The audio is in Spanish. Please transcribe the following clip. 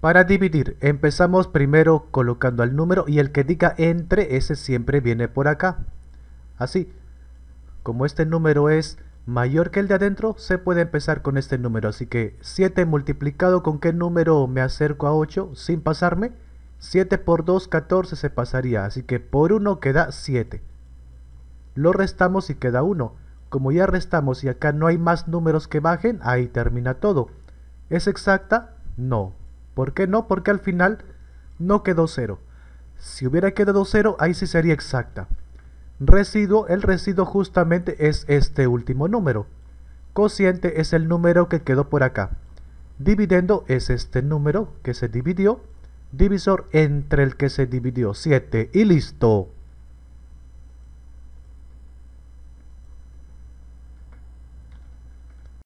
Para dividir, empezamos primero colocando el número y el que diga entre, ese siempre viene por acá. Así, como este número es mayor que el de adentro, se puede empezar con este número. Así que 7 multiplicado con qué número me acerco a 8 sin pasarme. 7 por 2, 14 se pasaría. Así que por 1 queda 7. Lo restamos y queda 1. Como ya restamos y acá no hay más números que bajen, ahí termina todo. ¿Es exacta? No, ¿Por qué no? Porque al final no quedó cero. Si hubiera quedado cero, ahí sí sería exacta. Residuo, el residuo justamente es este último número. Cociente es el número que quedó por acá. Dividendo es este número que se dividió. Divisor entre el que se dividió 7 y listo.